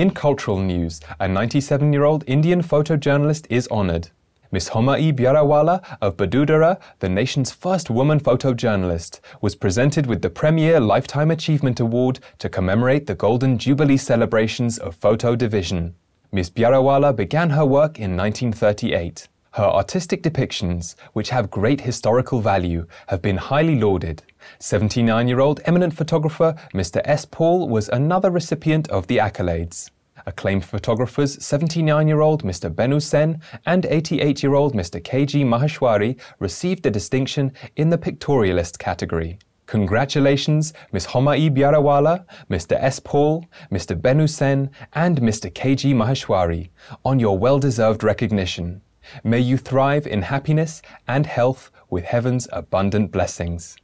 In cultural news, a 97 year old Indian photojournalist is honored. Ms. Homai Biarawala of Badudara, the nation's first woman photojournalist, was presented with the Premier Lifetime Achievement Award to commemorate the Golden Jubilee celebrations of photo division. Ms. Biarawala began her work in 1938. Her artistic depictions, which have great historical value, have been highly lauded. 79 year old eminent photographer Mr. S. Paul was another recipient of the accolades. Acclaimed photographers 79 year old Mr. Benu Sen and 88 year old Mr. K.G. Maheshwari received the distinction in the pictorialist category. Congratulations, Ms. Homai Biarawala, Mr. S. Paul, Mr. Benu Sen, and Mr. K.G. Maheshwari, on your well deserved recognition. May you thrive in happiness and health with heaven's abundant blessings.